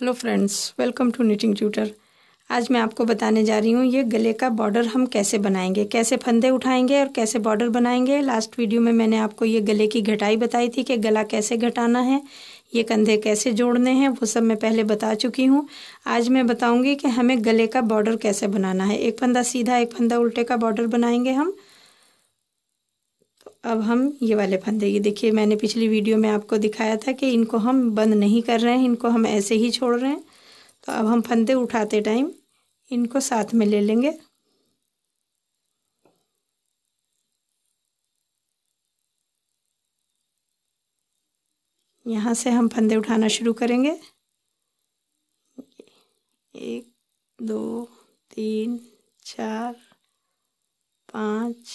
hello friends welcome to knitting tutor आज मैं आपको बताने जा रही हूँ ये गले का बॉर्डर हम कैसे बनाएंगे कैसे फंदे उठाएंगे और कैसे बॉर्डर बनाएंगे लास्ट वीडियो में मैंने आपको ये गले की घटाई बताई थी कि गला कैसे घटाना है ये कंधे कैसे जोड़ने हैं वो सब मैं पहले बता चुकी हूँ आज मैं बताऊँगी कि हमें गले का बॉर्डर कैसे बनाना है एक फंदा सीधा एक फंदा उल्टे का बॉर्डर बनाएंगे हम अब हम ये वाले फंदे ये देखिए मैंने पिछली वीडियो में आपको दिखाया था कि इनको हम बंद नहीं कर रहे हैं इनको हम ऐसे ही छोड़ रहे हैं तो अब हम फंदे उठाते टाइम इनको साथ में ले लेंगे यहाँ से हम फंदे उठाना शुरू करेंगे एक दो तीन चार पाँच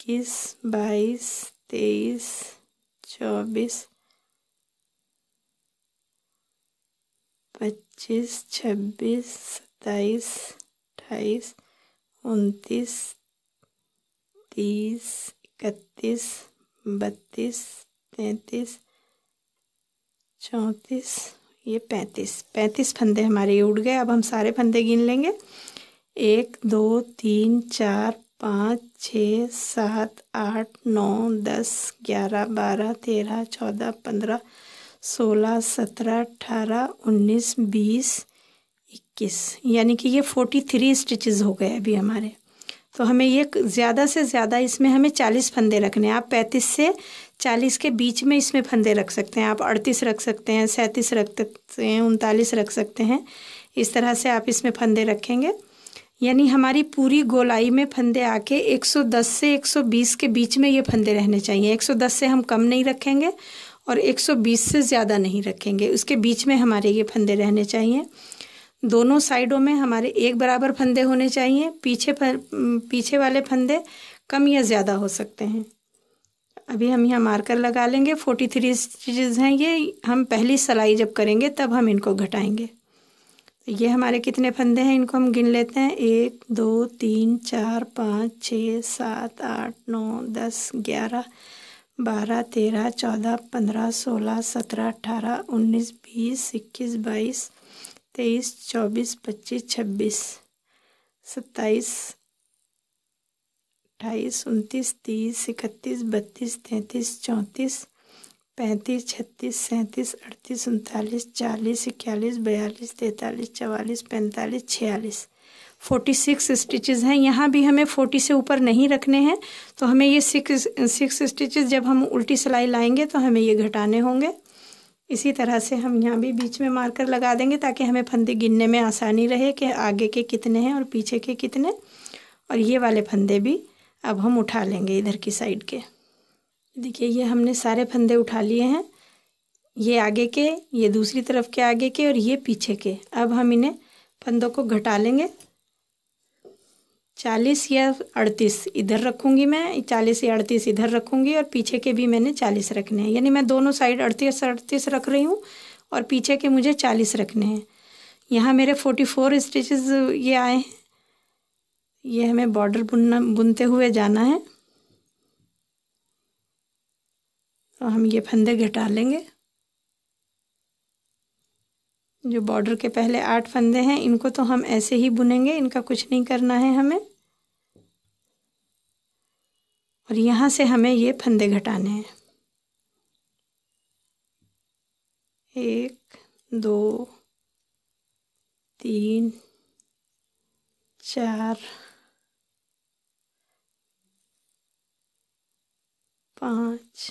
इक्कीस बाईस तेईस चौबीस पच्चीस छब्बीस सत्ताईस अट्ठाईस उनतीस तीस इकतीस बत्तीस तैंतीस चौंतीस ये पैंतीस पैंतीस फंदे हमारे उड़ गए अब हम सारे फंदे गिन लेंगे एक दो तीन चार पाँच छः सात आठ नौ दस ग्यारह बारह तेरह चौदह पंद्रह सोलह सत्रह अठारह उन्नीस बीस इक्कीस यानी कि ये फोर्टी थ्री स्टिचेज़ हो गए अभी हमारे तो हमें ये ज़्यादा से ज़्यादा इसमें हमें चालीस फंदे रखने हैं आप पैंतीस से चालीस के बीच में इसमें फंदे रख सकते हैं आप अड़तीस रख सकते हैं सैंतीस रख सकते हैं उनतालीस रख सकते हैं इस तरह से आप इसमें फंदे रखेंगे यानी हमारी पूरी गोलाई में फंदे आके 110 से 120 के बीच में ये फंदे रहने चाहिए 110 से हम कम नहीं रखेंगे और 120 से ज़्यादा नहीं रखेंगे उसके बीच में हमारे ये फंदे रहने चाहिए दोनों साइडों में हमारे एक बराबर फंदे होने चाहिए पीछे पर, पीछे वाले फंदे कम या ज़्यादा हो सकते हैं अभी हम यहाँ मार्कर लगा लेंगे फोर्टी थ्री स्टिचेज हैं ये हम पहली सलाई जब करेंगे तब हम इनको घटाएंगे ये हमारे कितने फंदे हैं इनको हम गिन लेते हैं एक दो तीन चार पाँच छः सात आठ नौ दस ग्यारह बारह तेरह चौदह पंद्रह सोलह सत्रह अठारह उन्नीस बीस इक्कीस बाईस तेईस चौबीस पच्चीस छब्बीस सत्ताईस अट्ठाईस उनतीस तीस इकतीस बत्तीस तैंतीस चौंतीस पैंतीस छत्तीस सैंतीस अड़तीस उनतालीस चालीस इक्यालीस बयालीस तैंतालीस चवालीस पैंतालीस छियालीस फोर्टी सिक्स स्टिचेज़ हैं यहाँ भी हमें फोर्टी से ऊपर नहीं रखने हैं तो हमें ये सिक्स सिक्स स्टिचेज़ जब हम उल्टी सिलाई लाएंगे तो हमें ये घटाने होंगे इसी तरह से हम यहाँ भी बीच में मार्कर लगा देंगे ताकि हमें फंदे गिनने में आसानी रहे कि आगे के कितने हैं और पीछे के कितने और ये वाले फंदे भी अब हम उठा लेंगे इधर की साइड के देखिए ये हमने सारे फंदे उठा लिए हैं ये आगे के ये दूसरी तरफ के आगे के और ये पीछे के अब हम इन्हें फंदों को घटा लेंगे चालीस या अड़तीस इधर रखूँगी मैं चालीस या अड़तीस इधर रखूँगी और पीछे के भी मैंने चालीस रखने हैं यानी मैं दोनों साइड अड़तीस अड़तीस रख रही हूँ और पीछे के मुझे चालीस रखने हैं यहाँ मेरे फोर्टी फोर स्टिचेज़ ये आए हैं ये हमें बॉर्डर बुनना बुनते हुए जाना है तो हम ये फंदे घटा लेंगे जो बॉर्डर के पहले आठ फंदे हैं इनको तो हम ऐसे ही बुनेंगे इनका कुछ नहीं करना है हमें और यहाँ से हमें ये फंदे घटाने हैं एक दो तीन चार पाँच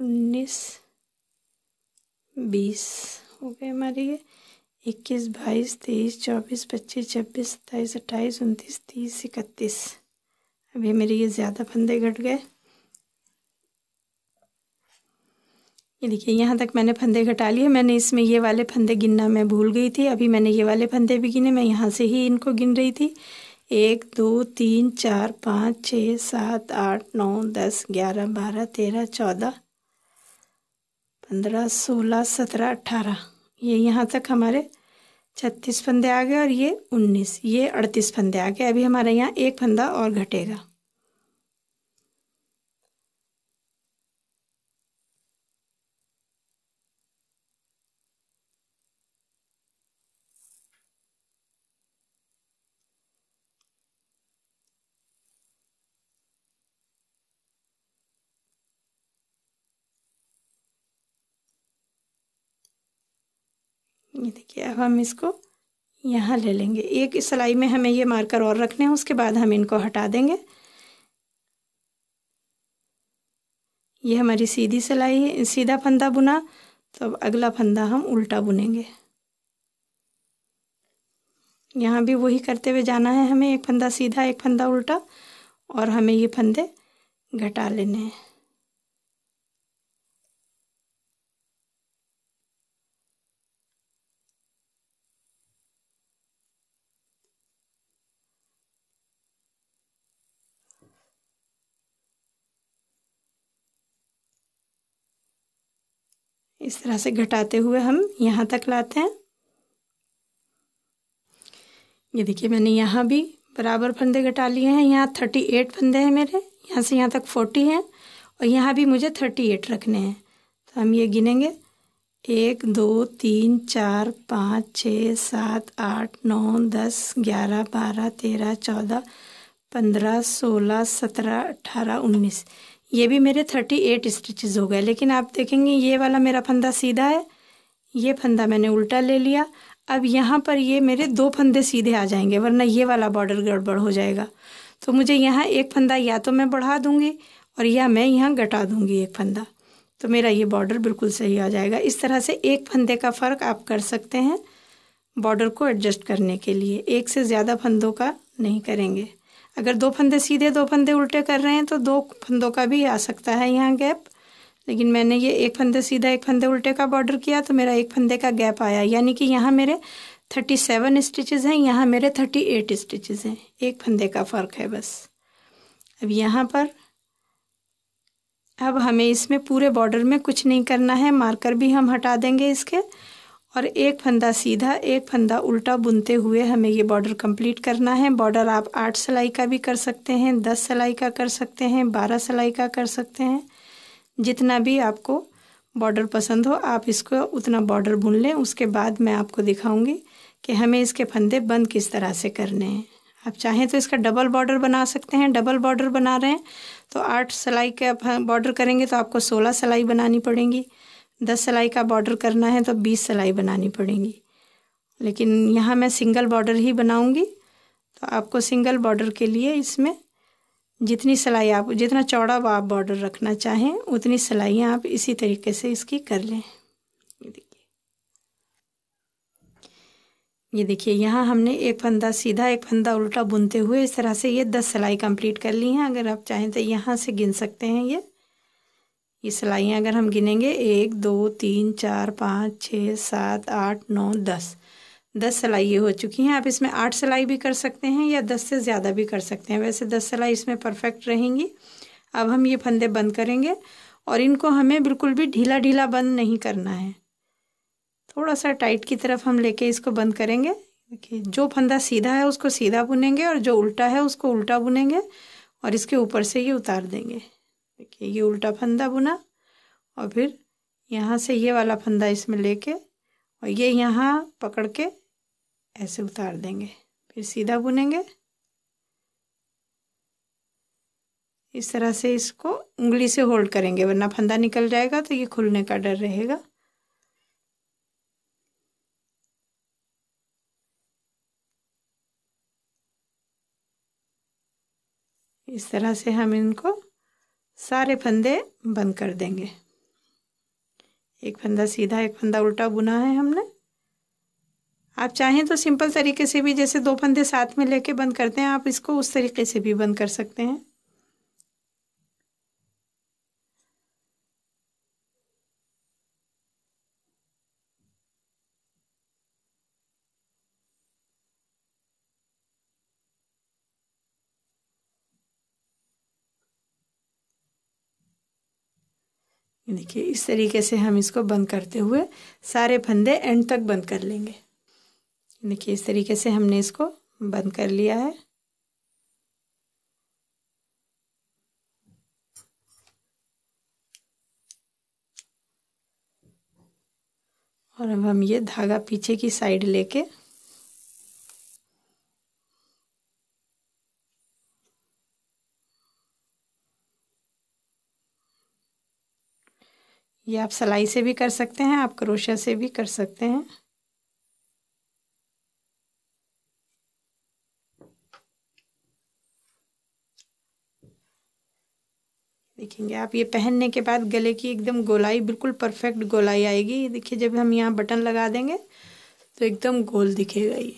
उन्नीस बीस हो गए हमारे ये इक्कीस बाईस तेईस चौबीस पच्चीस छब्बीस सत्ताईस अट्ठाईस उनतीस तीस इकतीस अभी मेरे ये ज़्यादा फंदे घट गए ये देखिए यहाँ तक मैंने फंदे घटा लिए मैंने इसमें ये वाले फंदे गिनना मैं भूल गई थी अभी मैंने ये वाले फंदे भी गिने मैं यहाँ से ही इनको गिन रही थी एक दो तीन चार पाँच छः सात आठ नौ दस ग्यारह बारह तेरह चौदह पंद्रह सोलह सत्रह अट्ठारह ये यहाँ तक हमारे छत्तीस फंदे आ गए और ये उन्नीस ये अड़तीस फंदे आ गए अभी हमारे यहाँ एक फंदा और घटेगा देखिए अब हम इसको यहाँ ले लेंगे एक सिलाई में हमें ये मार्कर और रखने हैं उसके बाद हम इनको हटा देंगे ये हमारी सीधी सिलाई है सीधा फंदा बुना तो अब अगला फंदा हम उल्टा बुनेंगे यहाँ भी वही करते हुए जाना है हमें एक फंदा सीधा एक फंदा उल्टा और हमें ये फंदे घटा लेने हैं इस तरह से घटाते हुए हम यहाँ तक लाते हैं ये देखिए मैंने यहाँ भी बराबर फंदे घटा लिए हैं यहाँ थर्टी एट फंदे हैं मेरे यहाँ से यहाँ तक फोर्टी हैं और यहाँ भी मुझे थर्टी एट रखने हैं तो हम ये गिनेंगे एक दो तीन चार पाँच छः सात आठ नौ दस ग्यारह बारह तेरह चौदह पंद्रह सोलह सत्रह अठारह उन्नीस ये भी मेरे थर्टी एट स्टिचेज़ हो गए लेकिन आप देखेंगे ये वाला मेरा फंदा सीधा है ये फंदा मैंने उल्टा ले लिया अब यहाँ पर ये मेरे दो फंदे सीधे आ जाएंगे वरना ये वाला बॉर्डर गड़बड़ हो जाएगा तो मुझे यहाँ एक फंदा या तो मैं बढ़ा दूँगी और या मैं यहाँ घटा दूँगी एक फंदा तो मेरा ये बॉर्डर बिल्कुल सही आ जाएगा इस तरह से एक फंदे का फ़र्क आप कर सकते हैं बॉर्डर को एडजस्ट करने के लिए एक से ज़्यादा फंदों का नहीं करेंगे अगर दो फंदे सीधे दो फंदे उल्टे कर रहे हैं तो दो फंदों का भी आ सकता है यहाँ गैप लेकिन मैंने ये एक फंदे सीधा एक फंदे उल्टे का बॉर्डर किया तो मेरा एक फंदे का गैप आया यानी कि यहाँ मेरे थर्टी सेवन स्टिचेज़ हैं यहाँ मेरे थर्टी एट स्टिचेज़ हैं एक फंदे का फ़र्क है बस अब यहाँ पर अब हमें इसमें पूरे बॉर्डर में कुछ नहीं करना है मार्कर भी हम हटा देंगे इसके और एक फंदा सीधा एक फंदा उल्टा बुनते हुए हमें ये बॉर्डर कंप्लीट करना है बॉर्डर आप आठ सिलाई का भी कर सकते हैं दस सिलाई का कर सकते हैं बारह सिलाई का कर सकते हैं जितना भी आपको बॉर्डर पसंद हो आप इसको उतना बॉर्डर बुन लें उसके बाद मैं आपको दिखाऊंगी कि हमें इसके फंदे बंद किस तरह से करने हैं आप चाहें तो इसका डबल बॉर्डर बना सकते हैं डबल बॉर्डर बना रहे हैं तो आठ सिलाई का बॉर्डर करेंगे तो आपको सोलह सिलाई बनानी पड़ेंगी दस सिलाई का बॉर्डर करना है तो बीस सिलाई बनानी पड़ेंगी लेकिन यहाँ मैं सिंगल बॉर्डर ही बनाऊँगी तो आपको सिंगल बॉर्डर के लिए इसमें जितनी सिलाई आप जितना चौड़ा आप बॉर्डर रखना चाहें उतनी सिलाइयाँ आप इसी तरीके से इसकी कर लें ये देखिए यहाँ हमने एक फंदा सीधा एक फंदा उल्टा बुनते हुए इस तरह से ये दस सिलाई कंप्लीट कर ली हैं अगर आप चाहें तो यहाँ से गिन सकते हैं ये ये सिलाइयाँ अगर हम गिनेंगे एक दो तीन चार पाँच छः सात आठ नौ दस दस ये हो चुकी हैं आप इसमें आठ सिलाई भी कर सकते हैं या दस से ज़्यादा भी कर सकते हैं वैसे दस सिलाई इसमें परफेक्ट रहेंगी अब हम ये फंदे बंद करेंगे और इनको हमें बिल्कुल भी ढीला ढीला बंद नहीं करना है थोड़ा सा टाइट की तरफ हम लेके इसको बंद करेंगे देखिए जो फंदा सीधा है उसको सीधा बुनेंगे और जो उल्टा है उसको उल्टा बुनेंगे और इसके ऊपर से ये उतार देंगे देखिए ये उल्टा फंदा बुना और फिर यहाँ से ये वाला फंदा इसमें लेके और ये यहाँ पकड़ के ऐसे उतार देंगे फिर सीधा बुनेंगे इस तरह से इसको उंगली से होल्ड करेंगे वरना फंदा निकल जाएगा तो ये खुलने का डर रहेगा इस तरह से हम इनको सारे फंदे बंद कर देंगे एक फंदा सीधा एक फंदा उल्टा बुना है हमने आप चाहें तो सिंपल तरीके से भी जैसे दो फंदे साथ में लेके बंद करते हैं आप इसको उस तरीके से भी बंद कर सकते हैं देखिए इस तरीके से हम इसको बंद करते हुए सारे फंदे एंड तक बंद कर लेंगे देखिए इस तरीके से हमने इसको बंद कर लिया है और अब हम ये धागा पीछे की साइड लेके ये आप सिलाई से भी कर सकते हैं आप क्रोशिया से भी कर सकते हैं देखेंगे आप ये पहनने के बाद गले की एकदम गोलाई बिल्कुल परफेक्ट गोलाई आएगी देखिए जब हम यहाँ बटन लगा देंगे तो एकदम गोल दिखेगा ये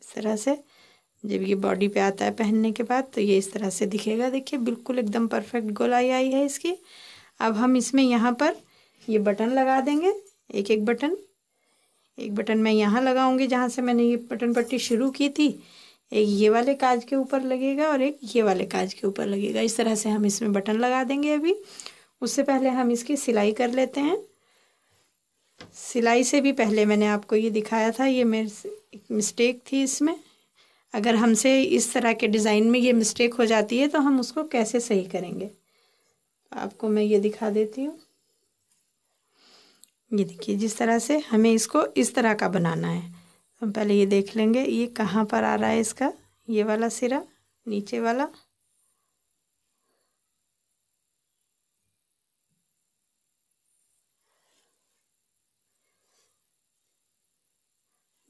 इस तरह से जब ये बॉडी पे आता है पहनने के बाद तो ये इस तरह से दिखेगा देखिए बिल्कुल एकदम परफेक्ट गोलाई आई है इसकी अब हम इसमें यहाँ पर ये बटन लगा देंगे एक एक बटन एक बटन मैं यहाँ लगाऊंगी जहाँ से मैंने ये बटन पट्टी शुरू की थी एक ये वाले काज के ऊपर लगेगा और एक ये वाले काज के ऊपर लगेगा इस तरह से हम इसमें बटन लगा देंगे अभी उससे पहले हम इसकी सिलाई कर लेते हैं सिलाई से भी पहले मैंने आपको ये दिखाया था ये मेरे से एक मिस्टेक थी इसमें अगर हमसे इस तरह के डिज़ाइन में ये मिस्टेक हो जाती है तो हम उसको कैसे सही करेंगे आपको मैं ये दिखा देती हूँ ये देखिए जिस तरह से हमें इसको इस तरह का बनाना है हम पहले ये देख लेंगे ये कहाँ पर आ रहा है इसका ये वाला सिरा नीचे वाला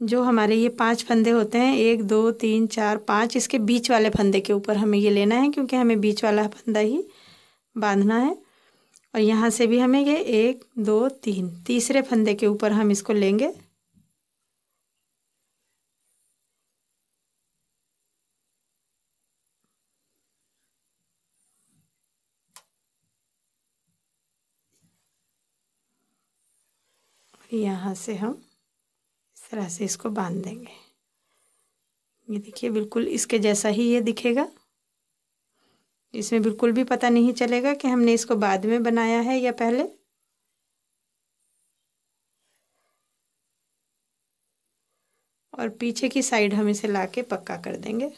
जो हमारे ये पांच फंदे होते हैं एक दो तीन चार पांच इसके बीच वाले फंदे के ऊपर हमें ये लेना है क्योंकि हमें बीच वाला फंदा ही बांधना है और यहाँ से भी हमें ये एक दो तीन तीसरे फंदे के ऊपर हम इसको लेंगे यहाँ से हम इस तरह से इसको बांध देंगे ये देखिए बिल्कुल इसके जैसा ही ये दिखेगा इसमें बिल्कुल भी पता नहीं चलेगा कि हमने इसको बाद में बनाया है या पहले और पीछे की साइड हम इसे लाके पक्का कर देंगे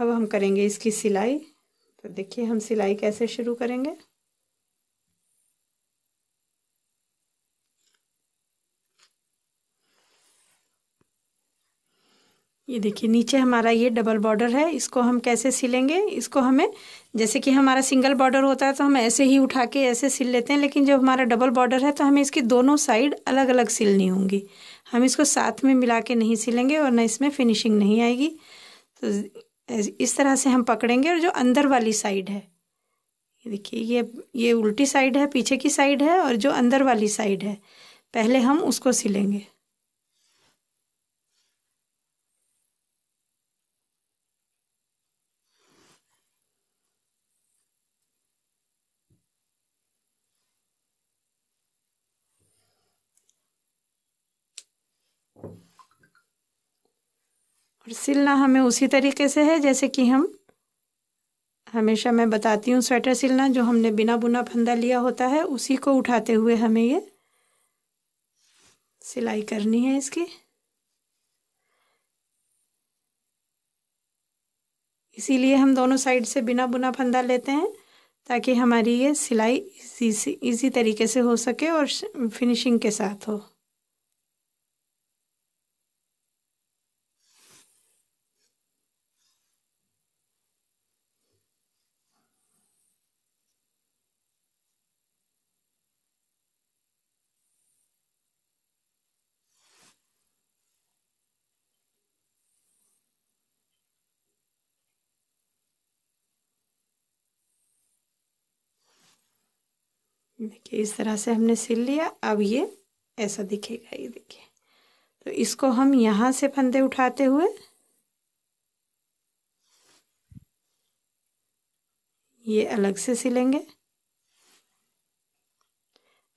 अब हम करेंगे इसकी सिलाई तो देखिए हम सिलाई कैसे शुरू करेंगे ये देखिए नीचे हमारा ये डबल बॉर्डर है इसको हम कैसे सिलेंगे इसको हमें जैसे कि हमारा सिंगल बॉर्डर होता है तो हम ऐसे ही उठा के ऐसे सिल लेते हैं लेकिन जब हमारा डबल बॉर्डर है तो हमें इसकी दोनों साइड अलग अलग सिलनी होंगी हम इसको साथ में मिला के नहीं सिलेंगे और ना इसमें फिनिशिंग नहीं आएगी तो इस तरह से हम पकड़ेंगे और जो अंदर वाली साइड है ये देखिए ये ये उल्टी साइड है पीछे की साइड है और जो अंदर वाली साइड है पहले हम उसको सिलेंगे सिलना हमें उसी तरीके से है जैसे कि हम हमेशा मैं बताती हूँ स्वेटर सिलना जो हमने बिना बुना फंदा लिया होता है उसी को उठाते हुए हमें ये सिलाई करनी है इसकी इसीलिए हम दोनों साइड से बिना बुना फंदा लेते हैं ताकि हमारी ये सिलाई इसी इसी तरीके से हो सके और फिनिशिंग के साथ हो देखिए इस तरह से हमने सिल लिया अब ये ऐसा दिखेगा ये देखिए तो इसको हम यहाँ से फंदे उठाते हुए ये अलग से सिलेंगे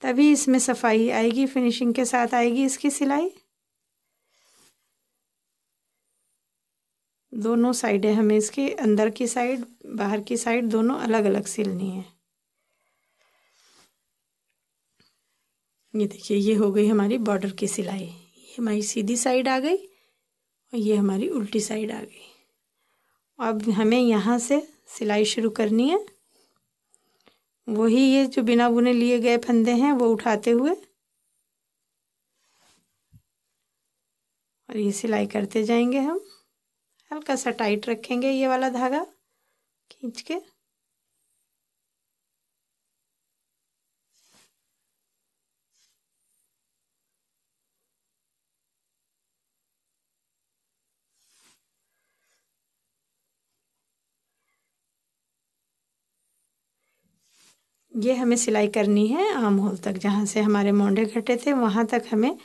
तभी इसमें सफाई आएगी फिनिशिंग के साथ आएगी इसकी सिलाई दोनों साइडें हमें इसके अंदर की साइड बाहर की साइड दोनों अलग अलग सिलनी है ये देखिए ये हो गई हमारी बॉर्डर की सिलाई ये हमारी सीधी साइड आ गई और ये हमारी उल्टी साइड आ गई अब हमें यहाँ से सिलाई शुरू करनी है वही ये जो बिना बुने लिए गए फंदे हैं वो उठाते हुए और ये सिलाई करते जाएंगे हम हल्का सा टाइट रखेंगे ये वाला धागा खींच के ये हमें सिलाई करनी है आम होल तक जहाँ से हमारे मोंडे घटे थे वहाँ तक हमें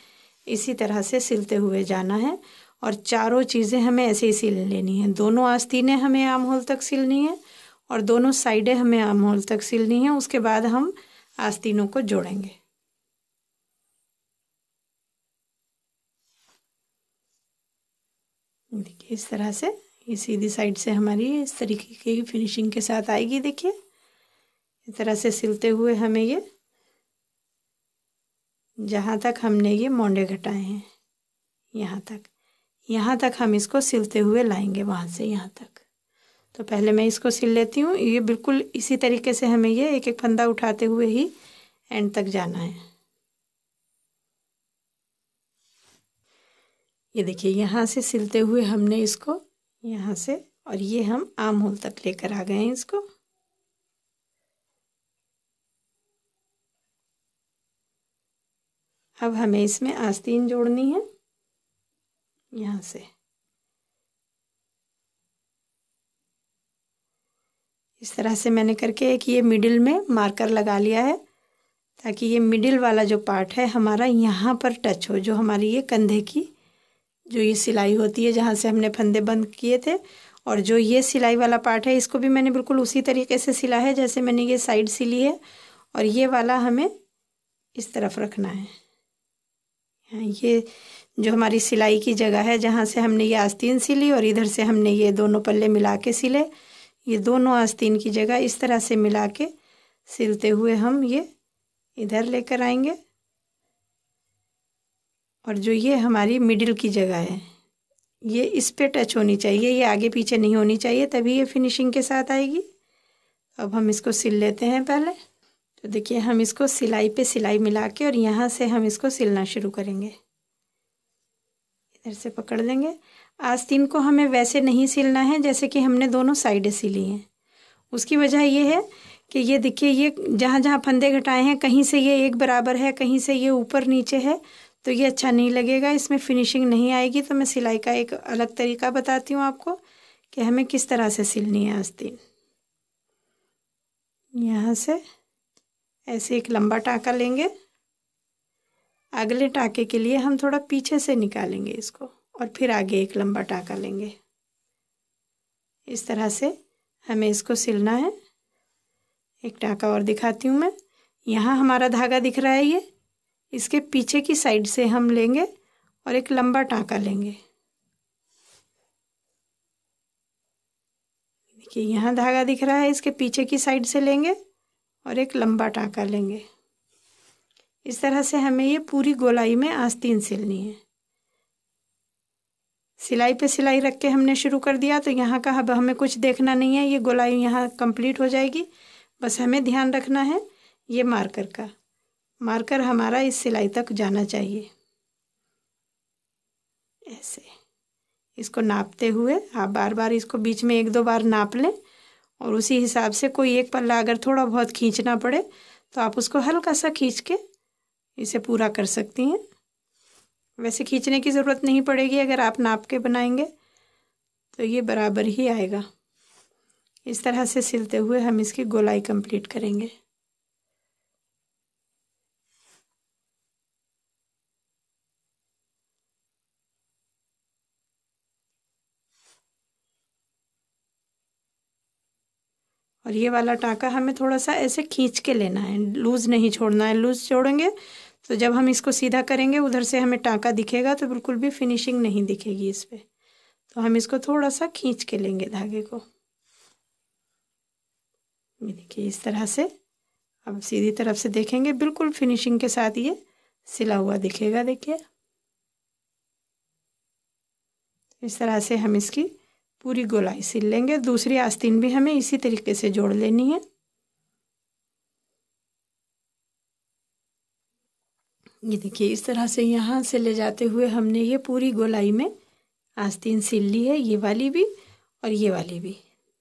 इसी तरह से सिलते हुए जाना है और चारों चीज़ें हमें ऐसे ही सिल लेनी है दोनों आस्तीनें हमें आम होल तक सिलनी है और दोनों साइडें हमें आम होल तक सिलनी है उसके बाद हम आस्तीनों को जोड़ेंगे देखिए इस तरह से ये सीधी साइड से हमारी इस तरीके की फिनिशिंग के साथ आएगी देखिए इस तरह से सिलते हुए हमें ये जहाँ तक हमने ये मोंडे घटाए हैं यहाँ तक यहाँ तक हम इसको सिलते हुए लाएंगे वहाँ से यहाँ तक तो पहले मैं इसको सिल लेती हूँ ये बिल्कुल इसी तरीके से हमें ये एक एक फंदा उठाते हुए ही एंड तक जाना है ये देखिए यहाँ से सिलते हुए हमने इसको यहाँ से और ये हम आम होल तक लेकर आ गए हैं इसको अब हमें इसमें आस्तीन जोड़नी है यहाँ से इस तरह से मैंने करके एक ये मिडिल में मार्कर लगा लिया है ताकि ये मिडिल वाला जो पार्ट है हमारा यहाँ पर टच हो जो हमारी ये कंधे की जो ये सिलाई होती है जहाँ से हमने फंदे बंद किए थे और जो ये सिलाई वाला पार्ट है इसको भी मैंने बिल्कुल उसी तरीके से सिला है जैसे मैंने ये साइड सिली है और ये वाला हमें इस तरफ रखना है ये जो हमारी सिलाई की जगह है जहाँ से हमने ये आस्तीन सिली और इधर से हमने ये दोनों पल्ले मिला के सिले ये दोनों आस्तीन की जगह इस तरह से मिला के सिलते हुए हम ये इधर लेकर आएंगे और जो ये हमारी मिडिल की जगह है ये इस पे टच होनी चाहिए ये आगे पीछे नहीं होनी चाहिए तभी ये फिनिशिंग के साथ आएगी अब हम इसको सिल लेते हैं पहले तो देखिए हम इसको सिलाई पे सिलाई मिला के और यहाँ से हम इसको सिलना शुरू करेंगे इधर से पकड़ लेंगे आस्तीन को हमें वैसे नहीं सिलना है जैसे कि हमने दोनों साइडें सिली हैं उसकी वजह ये है कि ये देखिए ये जहाँ जहाँ फंदे घटाए हैं कहीं से ये एक बराबर है कहीं से ये ऊपर नीचे है तो ये अच्छा नहीं लगेगा इसमें फिनिशिंग नहीं आएगी तो मैं सिलाई का एक अलग तरीका बताती हूँ आपको कि हमें किस तरह से सिलनी है आस्तीन यहाँ से ऐसे एक लंबा टाँका लेंगे अगले टाँके के लिए हम थोड़ा पीछे से निकालेंगे इसको और फिर आगे एक लंबा टाँका लेंगे इस तरह से हमें इसको सिलना है एक टाँका और दिखाती हूँ मैं यहाँ हमारा धागा दिख रहा है ये इसके पीछे की साइड से हम लेंगे और एक लंबा टाँका लेंगे देखिए यहाँ धागा दिख रहा है इसके पीछे की साइड से लेंगे और एक लंबा टाँका लेंगे इस तरह से हमें ये पूरी गोलाई में आस्तीन सिलनी है सिलाई पे सिलाई रख के हमने शुरू कर दिया तो यहाँ का अब हमें कुछ देखना नहीं है ये गोलाई यहाँ कंप्लीट हो जाएगी बस हमें ध्यान रखना है ये मार्कर का मार्कर हमारा इस सिलाई तक जाना चाहिए ऐसे इसको नापते हुए आप बार बार इसको बीच में एक दो बार नाप लें और उसी हिसाब से कोई एक पल्ला अगर थोड़ा बहुत खींचना पड़े तो आप उसको हल्का सा खींच के इसे पूरा कर सकती हैं वैसे खींचने की ज़रूरत नहीं पड़ेगी अगर आप नाप के बनाएंगे तो ये बराबर ही आएगा इस तरह से सिलते हुए हम इसकी गोलाई कंप्लीट करेंगे और ये वाला टाँका हमें थोड़ा सा ऐसे खींच के लेना है लूज़ नहीं छोड़ना है लूज़ छोड़ेंगे तो जब हम इसको सीधा करेंगे उधर से हमें टाँका दिखेगा तो बिल्कुल भी फिनिशिंग नहीं दिखेगी इस पर तो हम इसको थोड़ा सा खींच के लेंगे धागे को ये देखिए इस तरह से अब सीधी तरफ से देखेंगे बिल्कुल फिनिशिंग के साथ ये सिला हुआ दिखेगा देखिए इस तरह से हम इसकी पूरी गोलाई सिल लेंगे दूसरी आस्तीन भी हमें इसी तरीके से जोड़ लेनी है ये देखिए इस तरह से यहाँ से ले जाते हुए हमने ये पूरी गोलाई में आस्तीन सिल ली है ये वाली भी और ये वाली भी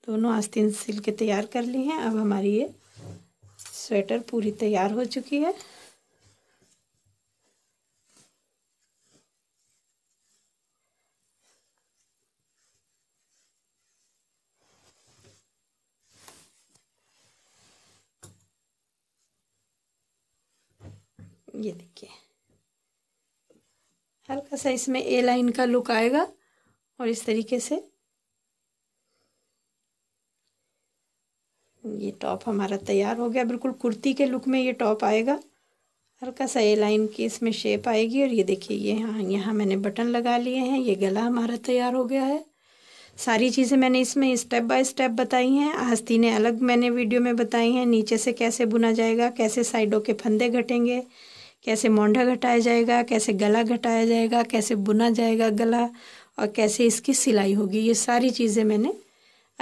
दोनों आस्तीन सिल के तैयार कर ली हैं अब हमारी ये स्वेटर पूरी तैयार हो चुकी है हल्का सा इसमें ए लाइन का लुक आएगा और इस तरीके से ये टॉप हमारा तैयार हो गया बिल्कुल कुर्ती के लुक में ये टॉप आएगा हल्का सा ए लाइन की इसमें शेप आएगी और ये देखिए ये हाँ यहाँ मैंने बटन लगा लिए हैं ये गला हमारा तैयार हो गया है सारी चीज़ें मैंने इसमें स्टेप बाय स्टेप बताई हैं आस्तीने अलग मैंने वीडियो में बताई हैं नीचे से कैसे बुना जाएगा कैसे साइडों के फंदे घटेंगे कैसे मोंढा घटाया जाएगा कैसे गला घटाया जाएगा कैसे बुना जाएगा गला और कैसे इसकी सिलाई होगी ये सारी चीज़ें मैंने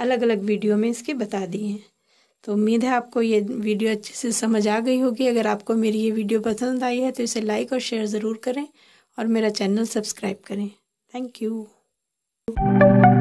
अलग अलग वीडियो में इसकी बता दी हैं तो उम्मीद है आपको ये वीडियो अच्छे से समझ आ गई होगी अगर आपको मेरी ये वीडियो पसंद आई है तो इसे लाइक और शेयर ज़रूर करें और मेरा चैनल सब्सक्राइब करें थैंक यू